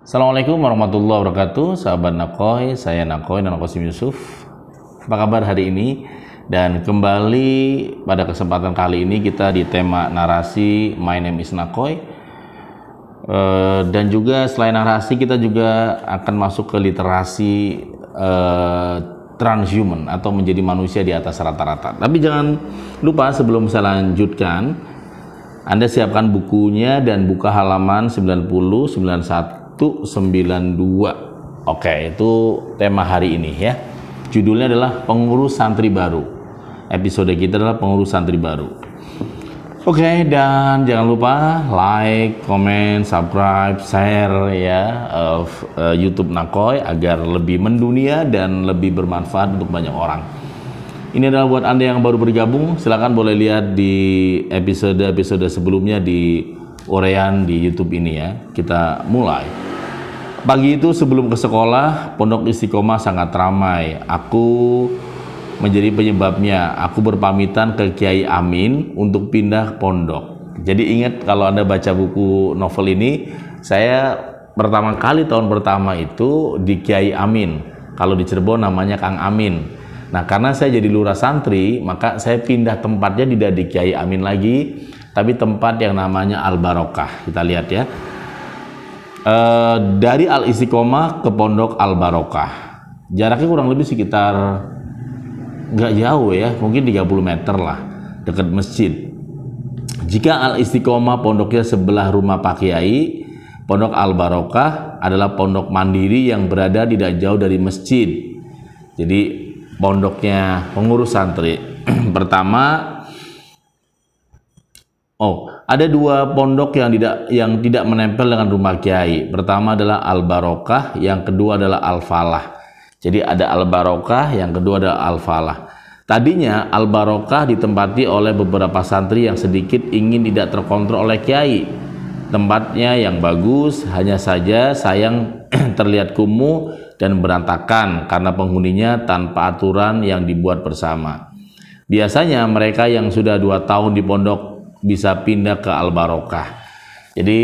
Assalamualaikum warahmatullahi wabarakatuh Sahabat Nakoi, saya Nakoi dan Nakosim Yusuf Apa kabar hari ini? Dan kembali pada kesempatan kali ini kita di tema narasi My Name is Nakoi eh, Dan juga selain narasi kita juga akan masuk ke literasi eh, transhuman Atau menjadi manusia di atas rata-rata Tapi jangan lupa sebelum saya lanjutkan anda siapkan bukunya dan buka halaman 90, 91, 192. Oke, itu tema hari ini ya. Judulnya adalah pengurus santri baru. Episode kita adalah pengurus santri baru. Oke, dan jangan lupa like, comment, subscribe, share ya of, uh, YouTube Nakoy agar lebih mendunia dan lebih bermanfaat untuk banyak orang. Ini adalah buat Anda yang baru bergabung, silahkan boleh lihat di episode-episode sebelumnya di Orean di YouTube ini ya. Kita mulai. Pagi itu sebelum ke sekolah, pondok istiqomah sangat ramai. Aku menjadi penyebabnya. Aku berpamitan ke Kiai Amin untuk pindah pondok. Jadi ingat kalau Anda baca buku novel ini, saya pertama kali tahun pertama itu di Kiai Amin. Kalau di Cirebon namanya Kang Amin. Nah, karena saya jadi lurah santri, maka saya pindah tempatnya tidak di Kiai Amin lagi, tapi tempat yang namanya Al Barokah. Kita lihat ya. Eh, dari Al Istiqomah ke Pondok Al Barokah. Jaraknya kurang lebih sekitar nggak jauh ya, mungkin 30 meter lah dekat masjid. Jika Al Istiqomah pondoknya sebelah rumah Pak Kiai, Pondok Al Barokah adalah pondok mandiri yang berada tidak jauh dari masjid. Jadi pondoknya pengurus santri pertama Oh, ada dua pondok yang tidak yang tidak menempel dengan rumah kiai. Pertama adalah Al Barokah, yang kedua adalah Al Falah. Jadi ada Al Barokah, yang kedua adalah Al Falah. Tadinya Al Barokah ditempati oleh beberapa santri yang sedikit ingin tidak terkontrol oleh kiai. Tempatnya yang bagus, hanya saja sayang terlihat kumuh dan berantakan karena penghuninya tanpa aturan yang dibuat bersama. Biasanya mereka yang sudah dua tahun di pondok bisa pindah ke Al-Barokah. Jadi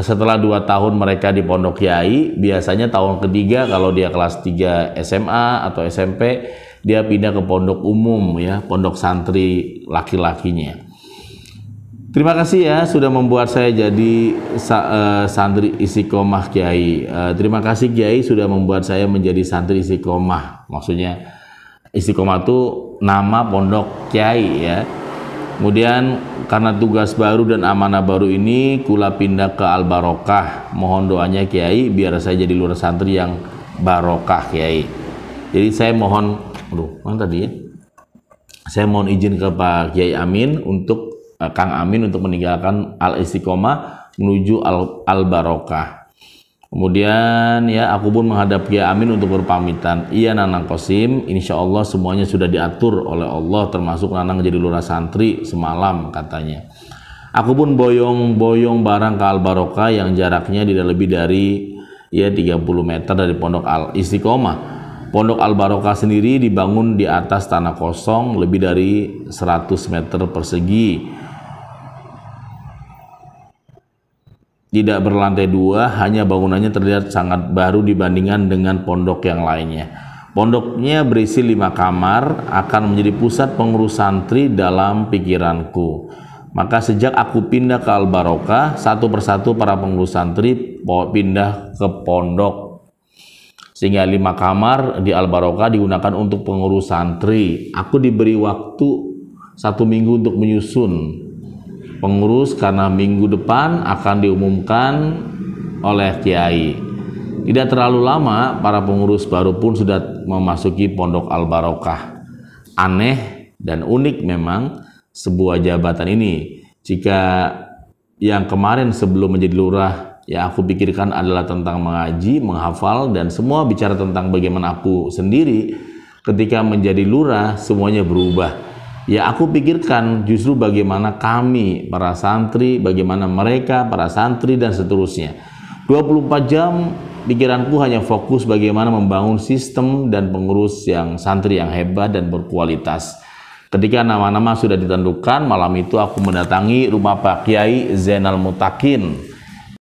setelah dua tahun mereka di Pondok Kiai, biasanya tahun ketiga kalau dia kelas 3 SMA atau SMP, dia pindah ke pondok umum ya, pondok santri laki-lakinya. Terima kasih ya sudah membuat saya jadi sa uh, santri istiqomah Kiai. Uh, terima kasih Kiai sudah membuat saya menjadi santri istiqomah. Maksudnya istiqomah itu nama pondok Kiai ya. Kemudian karena tugas baru dan amanah baru ini kula pindah ke Al Barokah. Mohon doanya Kiai biar saya jadi lurah santri yang barokah Kiai. Jadi saya mohon, aduh, mana tadi ya? Saya mohon izin ke Pak Kiai Amin untuk eh, Kang Amin untuk meninggalkan Al Istiqomah menuju Al, Al Barokah. Kemudian ya aku pun menghadap Kiai Amin untuk berpamitan. Iya Nanang Kosim, insya Allah semuanya sudah diatur oleh Allah termasuk Nanang jadi lurah santri semalam katanya. Aku pun boyong-boyong barang ke Al Baroka yang jaraknya tidak lebih dari ya 30 meter dari Pondok Al Istiqomah. Pondok Al Baroka sendiri dibangun di atas tanah kosong lebih dari 100 meter persegi tidak berlantai dua, hanya bangunannya terlihat sangat baru dibandingkan dengan pondok yang lainnya. Pondoknya berisi lima kamar, akan menjadi pusat pengurus santri dalam pikiranku. Maka sejak aku pindah ke al Baroka, satu persatu para pengurus santri pindah ke pondok. Sehingga lima kamar di al Baroka digunakan untuk pengurus santri. Aku diberi waktu satu minggu untuk menyusun pengurus karena minggu depan akan diumumkan oleh kiai. Tidak terlalu lama para pengurus baru pun sudah memasuki Pondok Al-Barokah. Aneh dan unik memang sebuah jabatan ini. Jika yang kemarin sebelum menjadi lurah ya aku pikirkan adalah tentang mengaji, menghafal dan semua bicara tentang bagaimana aku sendiri ketika menjadi lurah semuanya berubah Ya aku pikirkan justru bagaimana kami para santri, bagaimana mereka para santri dan seterusnya. 24 jam pikiranku hanya fokus bagaimana membangun sistem dan pengurus yang santri yang hebat dan berkualitas. Ketika nama-nama sudah ditentukan, malam itu aku mendatangi rumah Pak Kiai Zainal Mutakin